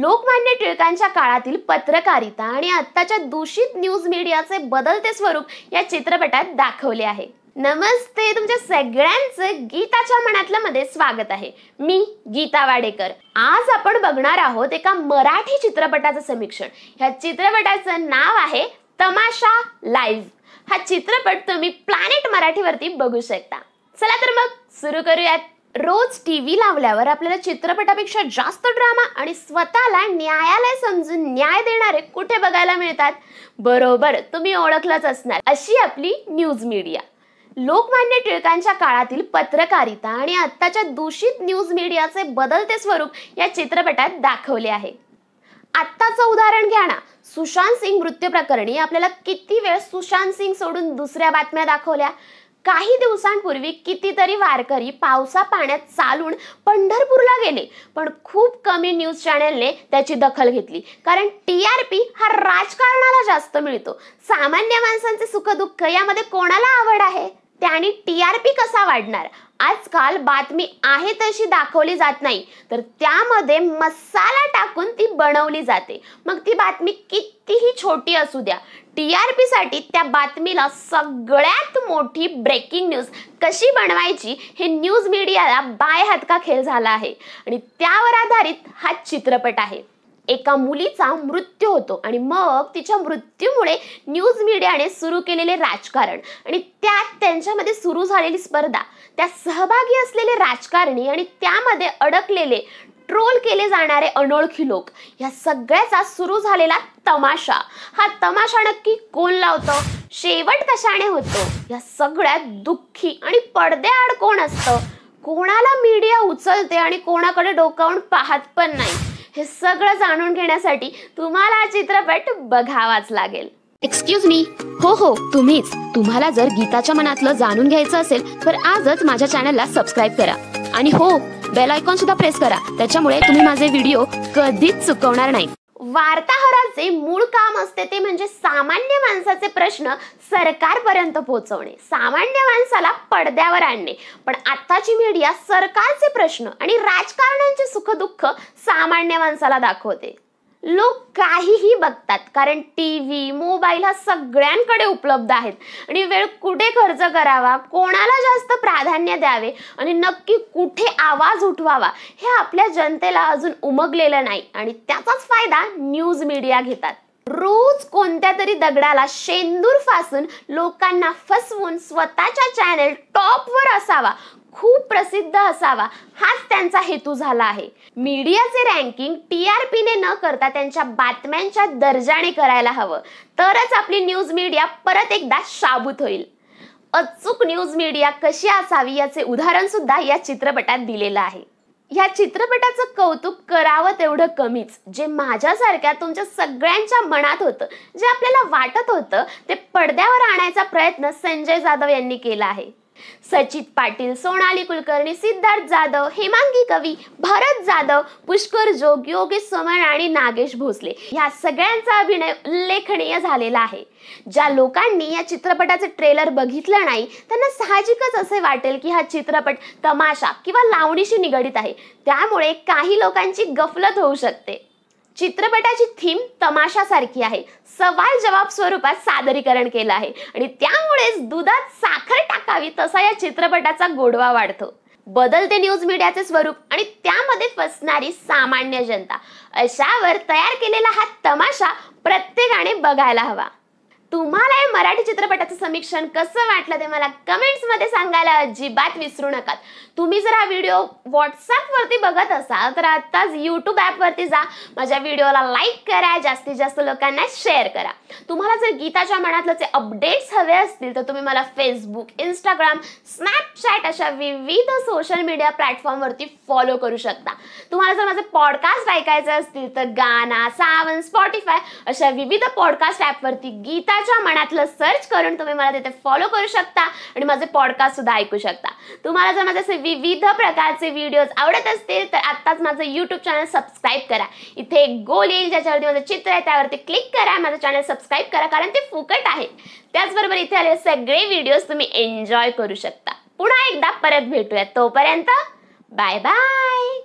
लोकमान्य टिळकांच्या काळातील पत्रकारिता आणि आत्ताच्या दूषित न्यूज मीडियाचे बदलते स्वरूप या चित्रपटात दाखवले आहे नमस्ते तुमच्या सगळ्यांचं गीताच्या मनातल्या मध्ये स्वागत आहे मी गीता वाडेकर आज आपण बघणार आहोत एका मराठी चित्रपटाचं समीक्षण ह्या चित्रपटाचं नाव आहे तमाशा लाईव्ह हा चित्रपट तुम्ही प्लॅनेट मराठीवरती बघू शकता चला तर मग सुरू करूयात रोज टी व्ही लावल्यावर आपल्याला चित्रपटापेक्षा जास्त ड्रामा आणि स्वतःला न्यायालय समजून न्याय देणारे कुठे बघायला मिळतात बरोबर तुम्ही ओळखलंच असणार अशी आपली न्यूज मीडिया लोकमान्य टिळकांच्या काळातील पत्रकारिता आणि आत्ताच्या दूषित न्यूज मीडियाचे बदलते स्वरूप या चित्रपटात दाखवले आहे आत्ताचं उदाहरण घ्या ना सुशांत सिंग मृत्यू प्रकरणी आपल्याला किती वेळ सुशांत सिंग सोडून दुसऱ्या बातम्या दाखवल्या काही दिवसांपूर्वी कितीतरी वारकरी पावसा पाण्यात चालून पंढरपूरला गेले पण खूप कमी न्यूज चॅनेलने त्याची दखल घेतली कारण टी आर पी हा राजकारणाला जास्त मिळतो सामान्य माणसांचे सुखदुःख यामध्ये कोणाला आवड आहे त्याने टी आर पी कसा वाढणार आजकाल बातमी आहे तशी दाखवली जात नाही तर त्यामध्ये मसाला टाकून ती बनवली जाते मग ती बातमी कितीही छोटी असू द्या टी आर साठी त्या बातमीला सगळ्यात मोठी ब्रेकिंग न्यूज कशी बनवायची हे न्यूज मीडियाला बाय हातका खेळ झाला आहे आणि त्यावर आधारित हा चित्रपट आहे एका मुलीचा मृत्यू होतो आणि मग तिच्या मृत्यूमुळे न्यूज मीडियाने सुरू केलेले राजकारण आणि त्यात त्यांच्यामध्ये सुरू झालेली स्पर्धा त्या सहभागी असलेले राजकारणी आणि त्यामध्ये अडकलेले ट्रोल केले जाणारे अनोळखी लोक या सगळ्याचा सुरू झालेला तमाशा हा तमाशा नक्की कोण लावतो शेवट कशाने होतो या सगळ्यात दुःखी आणि पडद्याआड कोण असतं कोणाला मीडिया उचलते आणि कोणाकडे डोकावून पाहत पण नाही हे सगळं जाणून घेण्यासाठी तुम्हाला हा चित्रपट बघावाच लागेल एक्सक्यूज मी हो हो तुम्हीच तुम्हाला जर गीताच्या मनातलं जाणून घ्यायचं असेल तर आजच माझ्या चॅनलला सबस्क्राईब करा आणि हो बेल आयकॉन सुद्धा प्रेस करा त्याच्यामुळे तुम्ही माझे व्हिडिओ कधीच चुकवणार नाही वार्ताहराचे मूळ काम असते ते म्हणजे सामान्य माणसाचे प्रश्न सरकारपर्यंत पोहोचवणे सामान्य माणसाला पडद्यावर आणणे पण आत्ताची मीडिया सरकारचे प्रश्न आणि राजकारण्यांचे सुखदुःख सामान्य माणसाला दाखवते लोक काहीही बघतात कारण टी व्ही मोबाईल हा सगळ्यांकडे उपलब्ध आहेत आणि वेळ कुठे खर्च करावा कोणाला जास्त प्राधान्य द्यावे आणि नक्की कुठे आवाज उठवावा हे आपल्या जनतेला अजून उमगलेलं नाही आणि त्याचाच फायदा न्यूज मीडिया घेतात रोज कोणत्या तरी दगडाला शेंदूर फासून लोकांना फसवून स्वतःच्या चॅनेल टॉपवर असावा खूप प्रसिद्ध असावा हाच त्यांचा हेतू झाला आहे मीडियाचे रँकिंग टी आर पीने न करता त्यांच्या बातम्यांच्या दर्जाने करायला हवं तरच आपली न्यूज मीडिया परत एकदा शाबूत होईल अचूक न्यूज मीडिया कशी असावी याचे उदाहरण सुद्धा या चित्रपटात दिलेलं आहे या चित्रपटाचं कौतुक करावं तेवढं कमीच जे माझ्यासारख्या तुमच्या सगळ्यांच्या मनात होतं जे आपल्याला वाटत होतं ते पडद्यावर आणायचा प्रयत्न संजय जाधव यांनी केला आहे सचित पाटील सोनाली कुलकर्णी सिद्धार्थ जाधव हेमांगी कवी भरत जाधव पुष्कर जोग योगेश सोमन आणि नागेश भोसले या सगळ्यांचा अभिनय उल्लेखनीय झालेला आहे ज्या लोकांनी या चित्रपटाचे ट्रेलर बघितलं नाही त्यांना साहजिकच असे वाटेल की हा चित्रपट तमाशा किंवा लावणीशी निगडित आहे त्यामुळे काही लोकांची गफलत होऊ शकते चित्रपटाची थीम तमाशासारखी आहे सवाल जवाब स्वरूपात सादरीकरण केलं आहे आणि त्यामुळेच दुधात साखर असावी तसा या चित्रपटाचा गोडवा वाढतो बदलते न्यूज मीडियाचे स्वरूप आणि त्यामध्ये फसणारी सामान्य जनता अशावर तयार केलेला हा तमाशा प्रत्येकाने बघायला हवा तुम्हाला या मराठी चित्रपटाचं समीक्षण कसं वाटलं ते मला कमेंट्समध्ये सांगायला अजिबात विसरू नका तुम्ही जर हा व्हिडिओ व्हॉट्सअपवरती बघत असाल तर आत्ताच यूट्यूब ॲपवरती जा माझ्या व्हिडिओला लाईक करा जास्तीत जास्त लोकांना शेअर करा तुम्हाला जर गीताच्या जे अपडेट्स हवे असतील तर तुम्ही मला फेसबुक इंस्टाग्राम स्नॅपचॅट अशा विविध सोशल मीडिया प्लॅटफॉर्मवरती फॉलो करू शकता तुम्हाला जर माझे पॉडकास्ट ऐकायचं असतील तर गाना सावन स्पॉटीफाय अशा विविध पॉडकास्ट ॲपवरती गीता स्वतःच्या मनातलं सर्च करून तुम्ही मला तिथे फॉलो करू शकता आणि माझे पॉडकास्ट सुद्धा ऐकू शकता तुम्हाला जर माझे असे विविध प्रकारचे व्हिडिओज आवडत असतील तर आत्ताच माझं यूट्यूब चॅनल सबस्क्राईब करा इथे एक गोल येईल ज्याच्यावरती माझं चित्र आहे त्यावरती क्लिक करा माझं चॅनल सबस्क्राईब करा कारण ते फुकट आहे त्याचबरोबर इथे आले सगळे व्हिडिओज तुम्ही एन्जॉय करू शकता पुन्हा एकदा परत भेटूयात तोपर्यंत बाय बाय